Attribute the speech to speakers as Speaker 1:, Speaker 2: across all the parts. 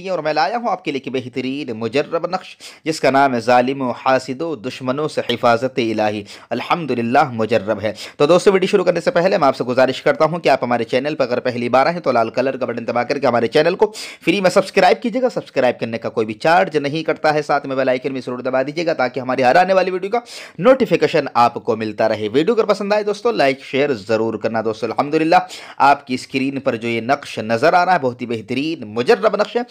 Speaker 1: किए और मैं लाया हूँ आपके लिए कि बेहतरीन मुजरब नक्श जिसका नाम है ालिम हासिद दुश्मनों से हिफाजत इलाही अल्हम्दुलिल्लाह मुजर्रब है तो दोस्तों वीडियो शुरू करने से पहले मैं आपसे गुजारिश करता हूँ कि आप हमारे चैनल पर अगर पहली बार आए तो लाल कलर का बटन दबा करके हमारे चैनल को फ्री में सब्सक्राइब कीजिएगा सब्सक्राइब करने का कोई भी चार्ज नहीं करता है साथ में बेलाइकन भी जरूर दबा दीजिएगा ताकि हमारी हर आने वाली वीडियो का नोटिफिकेशन आपको मिलता रहे वीडियो अगर पसंद आए दोस्तों लाइक शेयर ज़रूर करना दोस्तों अलहमदिल्ला आपकी स्क्रीन पर जो ये नक्श नज़र आ रहा है बहुत ही बेहतरीन मुजर्रब नक्श है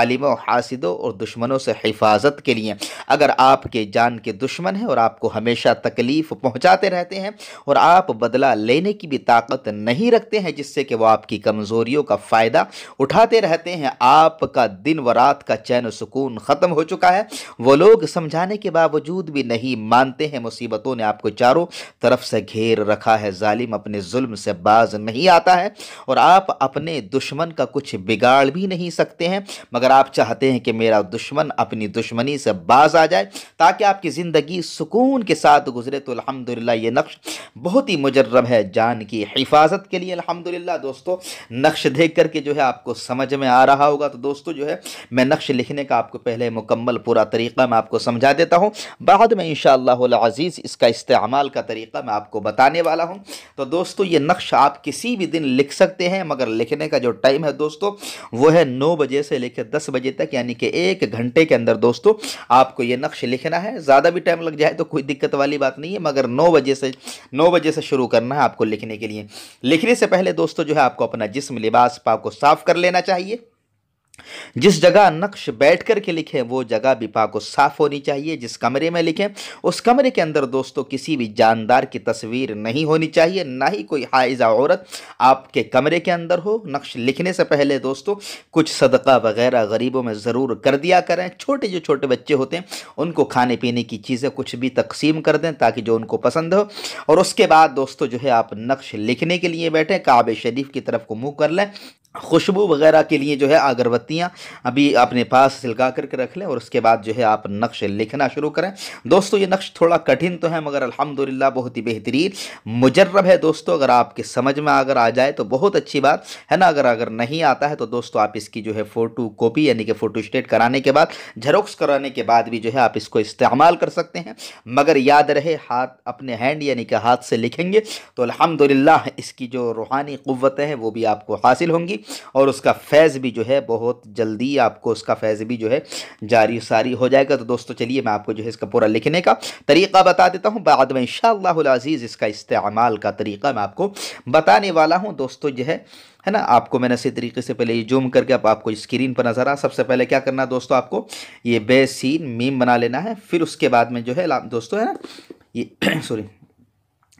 Speaker 1: ालिमों हासिदों और दुश्मनों से हिफाजत के लिए अगर आपके जान के दुश्मन हैं और आपको हमेशा तकलीफ़ पहुँचाते रहते हैं और आप बदला लेने की भी ताकत नहीं रखते हैं जिससे कि वह आपकी कमज़ोरियों का फ़ायदा उठाते रहते हैं आपका दिन व रात का चैन सुकून ख़त्म हो चुका है वो लोग समझाने के बावजूद भी नहीं मानते हैं मुसीबतों ने आपको चारों तरफ से घेर रखा है ालिम अपने जुल्म से बाज नहीं आता है और आप अपने दुश्मन का कुछ बिगाड़ भी नहीं सकते हैं मगर आप चाहते हैं कि मेरा दुश्मन अपनी दुश्मनी से बाज आ जाए ताकि आपकी ज़िंदगी सुकून के साथ गुजरे तो अलहमदिल्ला ये नक्श बहुत ही मुजर्रब है जान की हिफाजत के लिए अलहमदिल्ला दोस्तों नक्श देख करके जो है आपको समझ में आ रहा होगा तो दोस्तों जो है मैं नक्श लिखने का आपको पहले मुकम्मल पूरा तरीका मैं आपको समझा देता हूँ बाद में इन शज़ीज़ इसका इस्तेमाल का तरीका मैं आपको बताने वाला हूँ तो दोस्तों ये नक्श आप किसी भी दिन लिख सकते हैं मगर लिखने का जो टाइम है दोस्तों वो है नौ बजे से लेकर दस बजे तक यानी कि एक घंटे के अंदर दोस्तों आपको ये नक्श लिखना है ज़्यादा भी टाइम लग जाए तो कोई दिक्कत वाली बात नहीं है मगर नौ बजे से नौ बजे से शुरू करना है आपको लिखने के लिए लिखने से पहले दोस्तों जो है आपको अपना जिसम लिबास को साफ़ कर लेना चाहिए जिस जगह नक्श बैठ कर के लिखें वो जगह बिपा को साफ होनी चाहिए जिस कमरे में लिखें उस कमरे के अंदर दोस्तों किसी भी जानदार की तस्वीर नहीं होनी चाहिए ना ही कोई हाइजा औरत आपके कमरे के अंदर हो नक्श लिखने से पहले दोस्तों कुछ सदका वगैरह गरीबों में ज़रूर कर दिया करें छोटे जो छोटे बच्चे होते हैं उनको खाने पीने की चीज़ें कुछ भी तकसीम कर दें ताकि जो उनको पसंद हो और उसके बाद दोस्तों जो है आप नक्श लिखने के लिए बैठें काब शरीफ की तरफ को मुँह कर लें खुशबू वगैरह के लिए जो है अगरबत्तियाँ अभी अपने पास सिलका करके रख लें और उसके बाद जो है आप नक्श लिखना शुरू करें दोस्तों ये नक्श थोड़ा कठिन तो है मगर अल्हम्दुलिल्लाह बहुत ही बेहतरीन मुजर्रब है दोस्तों अगर आपके समझ में अगर आ जाए तो बहुत अच्छी बात है ना अगर अगर नहीं आता है तो दोस्तों आप इसकी जो है फ़ोटो कॉपी यानी कि फ़ोटो स्टेट कराने के बाद झरोक्स कराने के बाद भी जो है आप इसको इस्तेमाल कर सकते हैं मगर याद रहे हाथ अपने हैंड यानी कि हाथ से लिखेंगे तो अलहमदिल्ला इसकी जो रूहानी क़वतें हैं वो भी आपको हासिल होंगी और उसका फैज़ भी जो है बहुत जल्दी आपको उसका फैज़ भी जो है जारी सारी हो जाएगा तो दोस्तों चलिए मैं आपको जो है इसका पूरा लिखने का तरीका बता देता हूँ बाद में इन इसका इस्तेमाल का तरीका मैं आपको बताने वाला हूँ दोस्तों जो है है ना आपको मैंने इसी तरीके से पहले ये जूम करके अब आपको स्क्रीन पर नज़र आ सबसे पहले क्या करना दोस्तों आपको ये बेसिन मीम बना लेना है फिर उसके बाद में जो है दोस्तों है ना ये सॉरी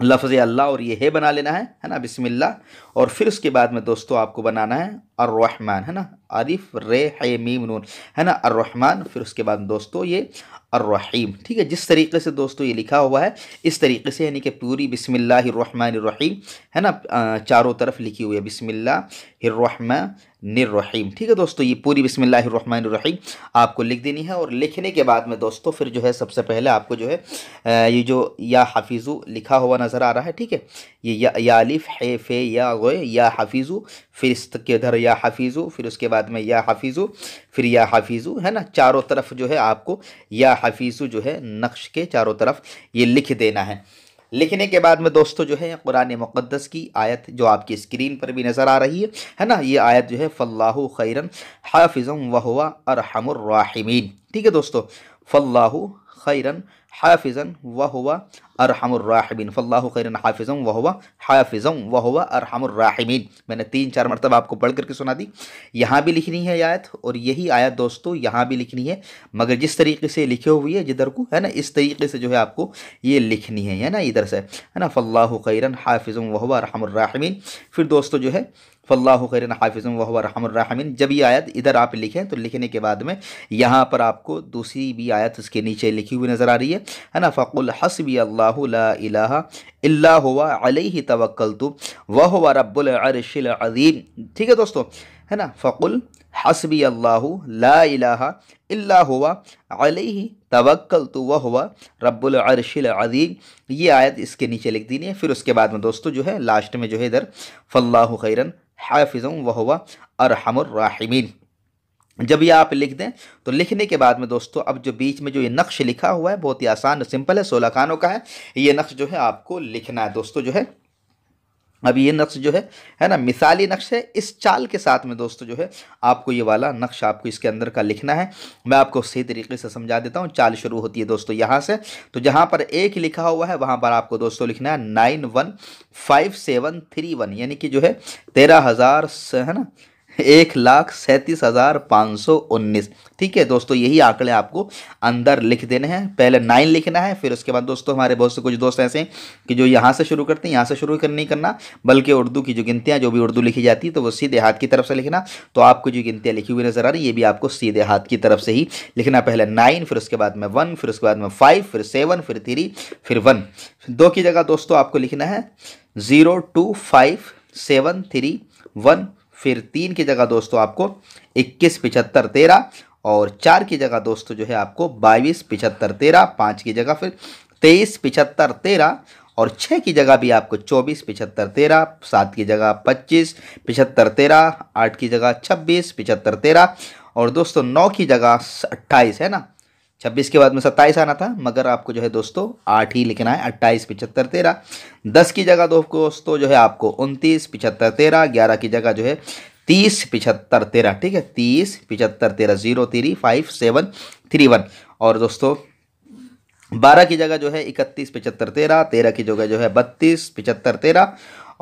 Speaker 1: लफ्ज़ अल्लाह और ये है बना लेना है है ना बिस्मिल्लाह और फिर उसके बाद में दोस्तों आपको बनाना है अर्रहमान है ना आरिफ रे है मीम नून है ना अर्रहमान फिर उसके बाद दोस्तों ये अर्रहीम ठीक है जिस तरीके से दोस्तों ये लिखा हुआ है इस तरीके से यानी कि पूरी बिसमिल्लाम है ना चारों तरफ लिखी हुई है बिसमिल्लाम ठीक है दोस्तों ये पूरी बिसमिल्लाम आपको लिख देनी है और लिखने के बाद में दोस्तों फिर जो है सबसे पहले आपको जो है ये जो या हाफिज़ू लिखा हुआ नज़र आ रहा है ठीक है ये या, या अलिफ है फ़े या गोए या हाफिज़ू फिर इसके इधर या या हफीज़ु फिर उसके बाद में या हफीज़ु फिर या हफीज़ु है ना चारों तरफ जो है आपको या हफीज़ु जो है नक्श के चारों तरफ ये लिख देना है लिखने के बाद में दोस्तों जो है कुरान मुकद्दस की आयत जो आपकी स्क्रीन पर भी नज़र आ रही है है ना ये आयत जो है फ़ल्लाहु खैरन हाफिज़म वहुआ अरहमराहिमीन ठीक है दोस्तों फ़ल्लाहु खैरन हाफिज़न वहुआ अरहमर्राहमीन फ़ल्ला खैरन हाफिज़म वहवा हाफिज़म वहवा अरहमर्राहमीन मैंने तीन चार मरतब आपको पढ़ करके सुना दी यहाँ भी लिखनी है आयत और यही आयत दोस्तों यहाँ भी लिखनी है मगर जिस तरीके से लिखे हुई है जिधर को है ना इस तरीके से जो है आपको ये लिखनी है है ना इधर से है ना फ़ल्ला खैरन हाफिज़म वहवा अरहमर्राहमीन फिर दोस्तों जो है फ़ल्ला खैरन हाफिज़म वहमरमिन जब ये आयत इधर आप लिखें तो लिखने के बाद में यहाँ पर आपको दूसरी भी आयत उसके नीचे लिखी हुई नज़र आ रही है है ना फ़कुल हसबी अल्लाह अल्लाह हुआ तवक्ल तो वह हुआ रब्बुल अरशिल अजीम ठीक है दोस्तों है ना फ़कुल हसबी अल्लाह ला हुआ तवक्ल तो वह हुआ रब्बुल अरशिल अजीम ये आयत इसके नीचे लिख दी है फिर उसके बाद में दोस्तों जो है लास्ट में जो है इधर फ़ल्ला खैरन हाफिज़ वह हुआ अरहमर राहिमीन जब ये आप लिख दें तो लिखने के बाद में दोस्तों अब जो बीच में जो ये नक्श लिखा हुआ है बहुत ही आसान सिंपल है सोलह खानों का है ये नक्श जो है आपको लिखना है दोस्तों जो है अब ये नक्श जो है है ना मिसाली नक्श है इस चाल के साथ में दोस्तों जो है आपको ये वाला नक्श आपको इसके अंदर का लिखना है मैं आपको सही तरीके से समझा देता हूँ चाल शुरू होती है दोस्तों यहाँ से तो जहाँ पर एक लिखा हुआ है वहाँ पर आपको दोस्तों लिखना है nine one five seven three one यानी कि जो है तेरह हज़ार है ना एक लाख सैंतीस हज़ार पाँच सौ उन्नीस ठीक है दोस्तों यही आंकड़े आपको अंदर लिख देने हैं पहले नाइन लिखना है फिर उसके बाद दोस्तों हमारे बहुत से कुछ दोस्त ऐसे हैं कि जो यहाँ से शुरू करते हैं यहाँ से शुरू कर नहीं करना बल्कि उर्दू की जो गिनतियाँ जो भी उर्दू लिखी जाती है तो वो सीधे हाथ की तरफ से लिखना तो आपको जो गिनतियाँ लिखी हुई नज़र आ रही ये भी आपको सीधे हाथ की तरफ से ही लिखना पहले नाइन फिर उसके बाद में वन फिर उसके बाद में फाइव फिर सेवन फिर थ्री फिर वन दो की जगह दोस्तों आपको लिखना है zero two five seven three one फिर तीन की जगह दोस्तों आपको इक्कीस पिचहत्तर तेरह और चार की जगह दोस्तों जो है आपको बाईस पिचहत्तर तेरह पाँच की जगह फिर तेईस पिचहत्तर तेरह और छः की जगह भी आपको चौबीस पिचहत्तर तेरह सात की जगह पच्चीस पिचहत्तर तेरह आठ की जगह छब्बीस पिचहत्तर तेरह और दोस्तों नौ की जगह अट्ठाईस है ना छब्बीस के बाद में सत्ताईस आना था मगर आपको जो है दोस्तों आठ ही लिखना है अट्ठाईस पिछहत्तर तेरह दस की जगह दोस्तों जो है आपको उनतीस पिछहत्तर तेरह ग्यारह की जगह जो है तीस पिछहत्तर तेरह ठीक है तीस पिछहत्तर तेरह zero three five seven three one और दोस्तों बारह की जगह जो है इकतीस पिछहत्तर तेरह तेरह की जगह जो है बत्तीस पिछहत्तर तेरह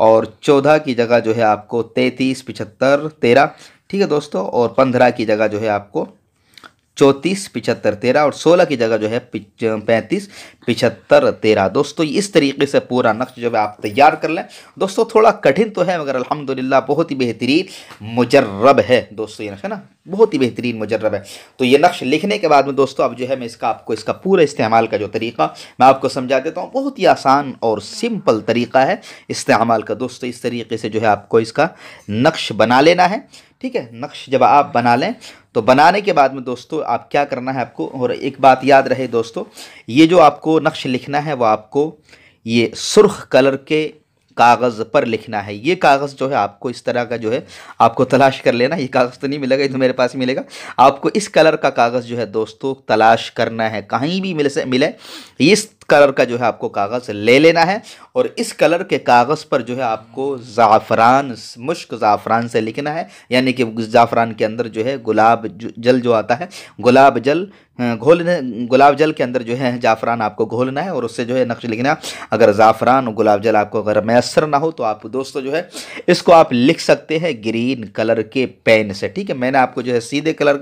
Speaker 1: और चौदह की जगह जो है आपको तैंतीस पिछहत्तर तेरह ठीक है दोस्तों और पंद्रह की जगह जो है आपको चौंतीस पिछहत्तर तेरह और सोलह की जगह जो है पैंतीस पिछहत्तर तेरह दोस्तों इस तरीके से पूरा नक्श जो है आप तैयार कर लें दोस्तों थोड़ा कठिन तो है मगर अल्हम्दुलिल्लाह बहुत ही बेहतरीन मुजर्रब है दोस्तों ये नक्श है ना बहुत ही बेहतरीन मुजर्रब है तो ये नक्श लिखने के बाद में दोस्तों अब जो है मैं इसका आपको इसका पूरा इस्तेमाल का जो तरीका मैं आपको समझा देता हूँ बहुत ही आसान और सिंपल तरीका है इस्तेमाल का दोस्तों इस तरीके से जो है आपको इसका नक्श बना लेना है ठीक है नक्श जब आप बना लें तो बनाने के बाद में दोस्तों आप क्या करना है आपको और एक बात याद रहे दोस्तों ये जो आपको नक्श लिखना है वो आपको ये सुर्ख कलर के कागज़ पर लिखना है ये कागज़ जो है आपको इस तरह का जो है आपको तलाश कर लेना ये कागज़ तो नहीं मिलेगा ये तो मेरे पास ही मिलेगा आपको इस कलर का कागज़ जो है दोस्तों तलाश करना है कहीं भी मिल से मिले इस कलर का जो है आपको कागज़ ले लेना है और इस कलर के कागज़ पर जो है आपको ज़ाफ़रान मुश्क ज़ाफ़रान से लिखना है यानी कि ज़ाफ़रान के अंदर जो है गुलाब जल जो आता है गुलाब जल घोलने गुलाब जल के अंदर जो है ज़ाफ़रान आपको घोलना है और उससे जो है नक्श लिखना अगर ज़ाफ़रान और गुलाब जल आपको अगर मैसर ना हो तो आप दोस्तों जो है इसको आप लिख सकते हैं ग्रीन कलर के पेन से ठीक है मैंने आपको जो है सीधे कलर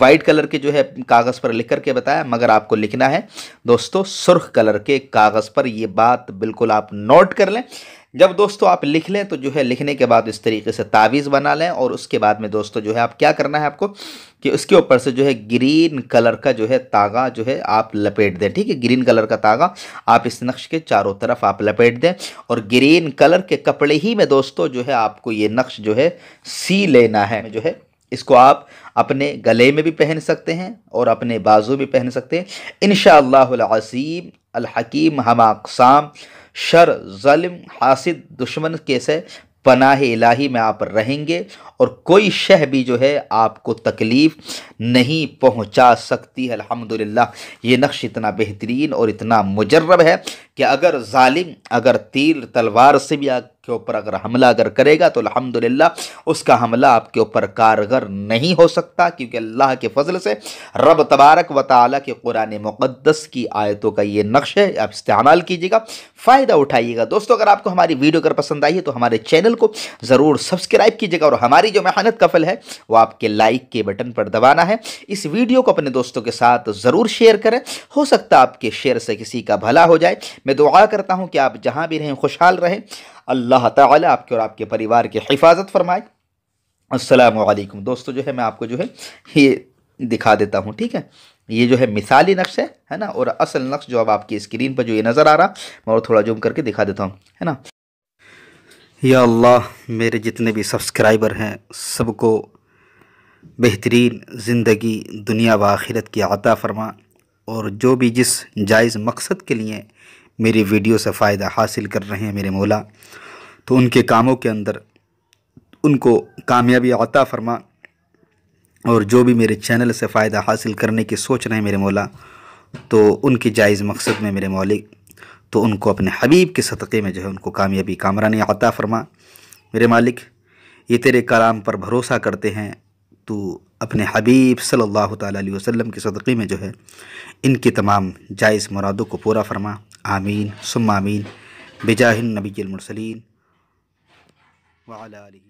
Speaker 1: वाइट कलर के जो है कागज़ पर लिख करके बताया मगर आपको लिखना है दोस्तों सुर्ख कलर के कागज़ पर ये बात बिल्कुल आप नोट कर लें जब दोस्तों आप लिख लें तो जो है लिखने के बाद इस तरीके से तावीज़ बना लें और उसके बाद में दोस्तों जो है आप क्या करना है आपको कि उसके ऊपर से जो है ग्रीन कलर का जो है तागा जो है आप लपेट दें ठीक है ग्रीन कलर का तागा आप इस नक्श के चारों तरफ आप लपेट दें और ग्रीन कलर के कपड़े ही में दोस्तों जो है आपको ये नक्श जो है सी लेना है जो है इसको आप अपने गले में भी पहन सकते हैं और अपने बाजू में पहन सकते हैं इन शसीम अलहकीम हम अकसाम शर ज़लम हासिद दुश्मन कैसे पनाह इलाही में आप रहेंगे और कोई शह भी जो है आपको तकलीफ़ नहीं पहुंचा सकती है अल्हम्दुलिल्लाह ये नक्श इतना बेहतरीन और इतना मुजरब है कि अगर ालिम अगर तीर तलवार से भी के ऊपर अगर हमला अगर करेगा तो अलहमदिल्ला उसका हमला आपके ऊपर कारगर नहीं हो सकता क्योंकि अल्लाह के फजल से रब तबारक व ताली के कुरान मुक़दस की आयतों का ये नक्श है आप इस्तेमाल कीजिएगा फ़ायदा उठाइएगा दोस्तों अगर आपको हमारी वीडियो अगर पसंद आई है तो हमारे चैनल को ज़रूर सब्सक्राइब कीजिएगा और हमारी जो मेहनत का फल है वो आपके लाइक के बटन पर दबाना है इस वीडियो को अपने दोस्तों के साथ ज़रूर शेयर करें हो सकता है आपके शेयर से किसी का भला हो जाए मैं दुआ करता हूँ कि आप जहाँ भी रहें खुशहाल रहें अल्लाह ताला आपके और आपके परिवार की हिफाजत फरमाए असलकम दोस्तों जो है मैं आपको जो है ये दिखा देता हूँ ठीक है ये जो है मिसाली नक्श है है ना और असल नक्श जो अब आपकी स्क्रीन पर जो ये नज़र आ रहा मैं और थोड़ा जूम करके दिखा देता हूँ है ना या अल्लाह मेरे जितने भी सब्सक्राइबर हैं सबको बेहतरीन ज़िंदगी दुनिया व आखिरत की आता फरमा और जो भी जिस जायज़ मकसद के लिए मेरी वीडियो से फ़ायदा हासिल कर रहे हैं मेरे मौला तो उनके कामों के अंदर उनको कामयाबी अता फरमा और जो भी मेरे चैनल से फ़ायदा हासिल करने की सोच रहे हैं मेरे मौला तो उनके जायज़ मकसद में मेरे मौलिक तो उनको अपने हबीब के सदक़े में जो है उनको कामयाबी कामरानी अता फरमा मेरे मालिक ये तेरे कलाम पर भरोसा करते हैं तो अपने हबीब सल्लल्लाहु अलैहि वसल्लम के सदक़े में जो है इनकी तमाम जायज़ मुरादों को पूरा फरमा آمين ثم آمين بجاه النبي المرسلين وعلى آله